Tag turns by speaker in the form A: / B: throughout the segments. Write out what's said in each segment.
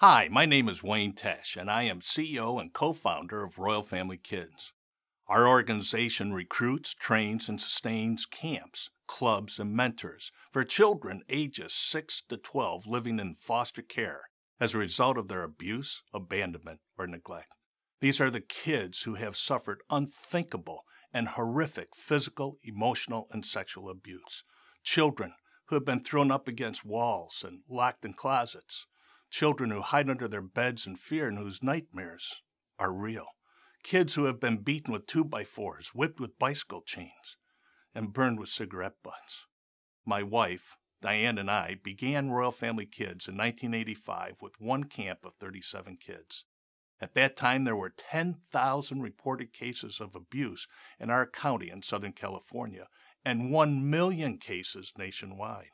A: Hi, my name is Wayne Tesh, and I am CEO and co founder of Royal Family Kids. Our organization recruits, trains, and sustains camps, clubs, and mentors for children ages 6 to 12 living in foster care as a result of their abuse, abandonment, or neglect. These are the kids who have suffered unthinkable and horrific physical, emotional, and sexual abuse. Children who have been thrown up against walls and locked in closets children who hide under their beds in fear and whose nightmares are real, kids who have been beaten with two by fours, whipped with bicycle chains, and burned with cigarette butts. My wife, Diane, and I began Royal Family Kids in 1985 with one camp of 37 kids. At that time, there were 10,000 reported cases of abuse in our county in Southern California and 1 million cases nationwide.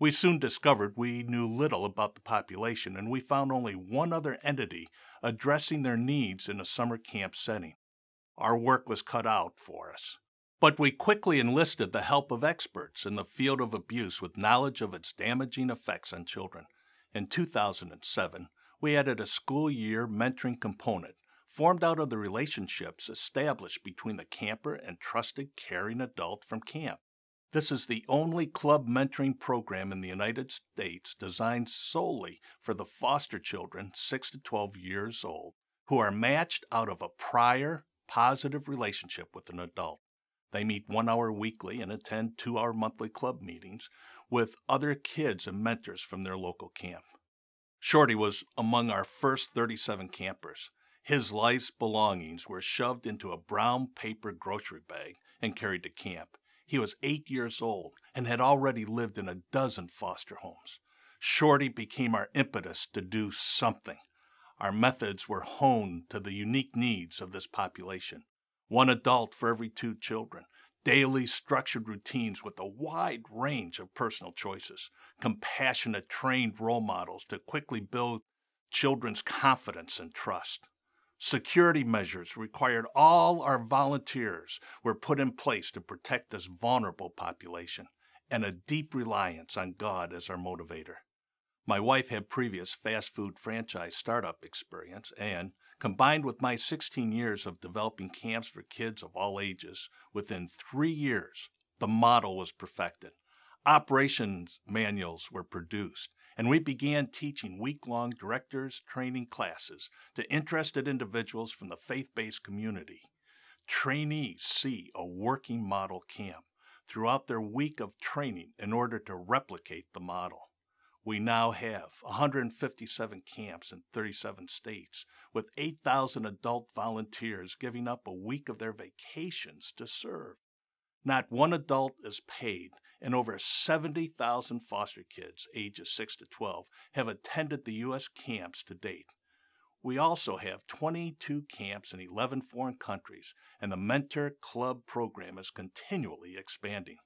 A: We soon discovered we knew little about the population, and we found only one other entity addressing their needs in a summer camp setting. Our work was cut out for us. But we quickly enlisted the help of experts in the field of abuse with knowledge of its damaging effects on children. In 2007, we added a school year mentoring component formed out of the relationships established between the camper and trusted caring adult from camp. This is the only club mentoring program in the United States designed solely for the foster children 6 to 12 years old who are matched out of a prior positive relationship with an adult. They meet one hour weekly and attend two hour monthly club meetings with other kids and mentors from their local camp. Shorty was among our first 37 campers. His life's belongings were shoved into a brown paper grocery bag and carried to camp. He was eight years old and had already lived in a dozen foster homes. Shorty became our impetus to do something. Our methods were honed to the unique needs of this population one adult for every two children, daily structured routines with a wide range of personal choices, compassionate, trained role models to quickly build children's confidence and trust. Security measures required all our volunteers were put in place to protect this vulnerable population, and a deep reliance on God as our motivator. My wife had previous fast food franchise startup experience, and combined with my 16 years of developing camps for kids of all ages, within three years, the model was perfected. Operations manuals were produced, and we began teaching week long directors training classes to interested individuals from the faith based community. Trainees see a working model camp throughout their week of training in order to replicate the model. We now have 157 camps in 37 states, with 8,000 adult volunteers giving up a week of their vacations to serve. Not one adult is paid, and over 70,000 foster kids ages 6 to 12 have attended the U.S. camps to date. We also have 22 camps in 11 foreign countries, and the Mentor Club program is continually expanding.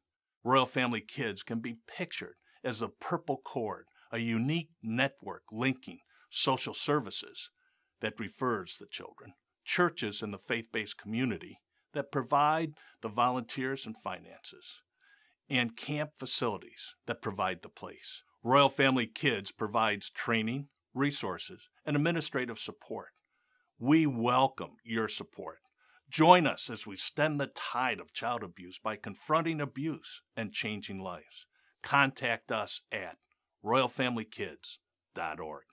A: Royal Family Kids can be pictured as a purple cord, a unique network linking social services that refers the children, churches, and the faith based community that provide the volunteers and finances and camp facilities that provide the place. Royal Family Kids provides training, resources, and administrative support. We welcome your support. Join us as we stem the tide of child abuse by confronting abuse and changing lives. Contact us at royalfamilykids.org.